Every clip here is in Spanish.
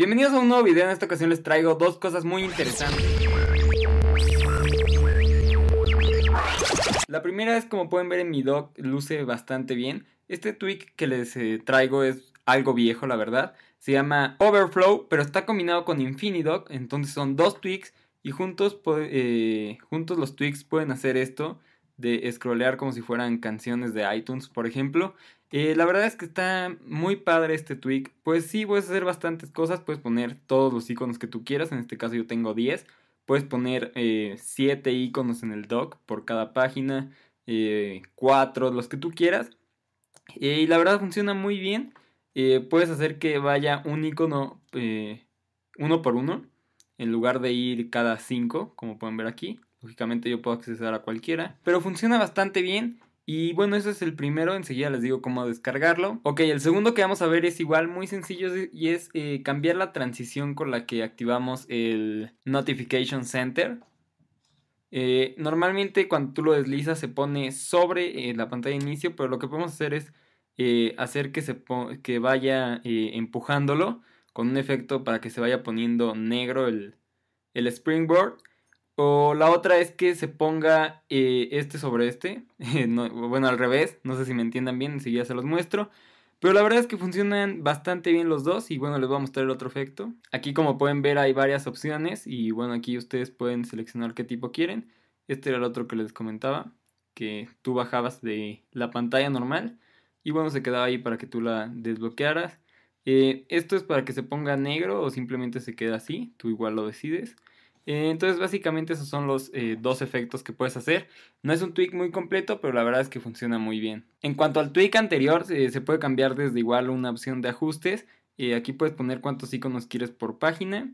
Bienvenidos a un nuevo video, en esta ocasión les traigo dos cosas muy interesantes. La primera es como pueden ver en mi doc, luce bastante bien. Este tweak que les eh, traigo es algo viejo la verdad. Se llama Overflow, pero está combinado con Infinidoc, entonces son dos tweaks y juntos, eh, juntos los tweaks pueden hacer esto de scrollear como si fueran canciones de iTunes, por ejemplo. Eh, la verdad es que está muy padre este tweak. Pues sí, puedes hacer bastantes cosas. Puedes poner todos los iconos que tú quieras. En este caso yo tengo 10. Puedes poner 7 eh, iconos en el dock por cada página. 4, eh, los que tú quieras. y la verdad funciona muy bien. puedes hacer que vaya un icono uno por uno. En lugar de ir cada 5, como pueden ver aquí. Lógicamente yo puedo accesar a cualquiera. Pero funciona bastante bien. Y bueno, ese es el primero, enseguida les digo cómo descargarlo. Ok, el segundo que vamos a ver es igual muy sencillo y es eh, cambiar la transición con la que activamos el Notification Center. Eh, normalmente cuando tú lo deslizas se pone sobre eh, la pantalla de inicio, pero lo que podemos hacer es hacer que, se vaya empujándolo con un efecto para que se vaya poniendo negro el, el springboard. O la otra es que se ponga eh, este sobre este. Eh, bueno, al revés. No sé si me entiendan bien, enseguida se los muestro. Pero la verdad es que funcionan bastante bien los dos y bueno, les voy a mostrar el otro efecto. Aquí como pueden ver hay varias opciones y bueno, aquí ustedes pueden seleccionar qué tipo quieren. Este era el otro que les comentaba, que tú bajabas de la pantalla normal y bueno, se quedaba ahí para que tú la desbloquearas. Eh, esto es para que se ponga negro o simplemente se queda así, tú igual lo decides. Eh, entonces básicamente esos son los eh, dos efectos que puedes hacer. No es un tweak muy completo, pero la verdad es que funciona muy bien. En cuanto al tweak anterior, eh, se puede cambiar desde igual una opción de ajustes. aquí puedes poner cuántos iconos quieres por página.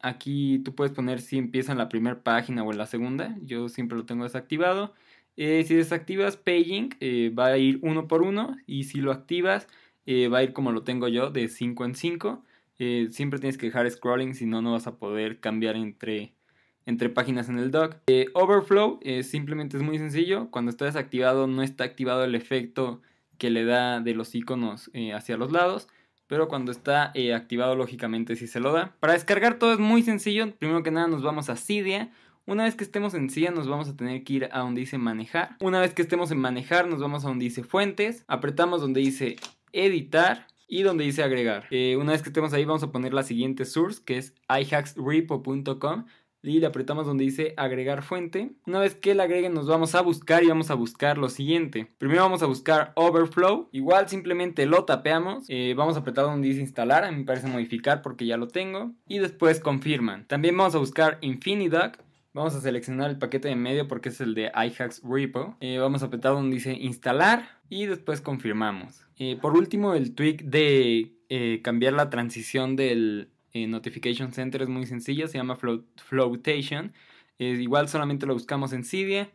aquí tú puedes poner si empieza en la primera página o en la segunda. Yo siempre lo tengo desactivado. si desactivas paging, va a ir uno por uno. Y si lo activas, va a ir como lo tengo yo, de 5 en 5. Eh, siempre tienes que dejar scrolling, si no, no vas a poder cambiar entre, entre páginas en el dock. Eh, overflow eh, simplemente es muy sencillo. Cuando está desactivado, no está activado el efecto que le da de los iconos hacia los lados. Pero cuando está activado, lógicamente sí se lo da. Para descargar todo es muy sencillo. Primero que nada, nos vamos a Cydia. Una vez que estemos en CIA nos vamos a tener que ir a donde dice manejar. Una vez que estemos en manejar nos vamos a donde dice fuentes. Apretamos donde dice editar y donde dice agregar. Eh, una vez que estemos ahí vamos a poner la siguiente source que es ihacksrepo.com y le apretamos donde dice agregar fuente. Una vez que la agreguen nos vamos a buscar y vamos a buscar lo siguiente. Primero vamos a buscar overflow. Igual simplemente lo tapeamos. Eh, vamos a apretar donde dice instalar. A me parece modificar porque ya lo tengo. Y después confirman. También vamos a buscar infiniduck. Vamos a seleccionar el paquete de medio porque es el de iHacks Repo. Eh, vamos a apretar donde dice instalar y después confirmamos. Eh, por último, el tweak de eh, cambiar la transición del Notification Center es muy sencillo. se llama Floatation. igual solamente lo buscamos en Cydia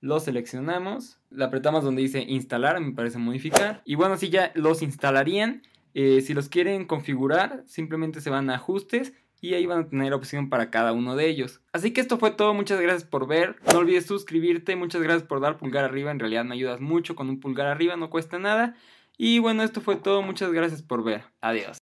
lo seleccionamos, le apretamos donde dice instalar, me parece modificar. Y bueno, así ya los instalarían. si los quieren configurar, simplemente se van a ajustes y ahí van a tener opción para cada uno de ellos. Así que esto fue todo, muchas gracias por ver, no olvides suscribirte, muchas gracias por dar pulgar arriba, en realidad me ayudas mucho con un pulgar arriba, no cuesta nada. Y bueno, esto fue todo, muchas gracias por ver, adiós.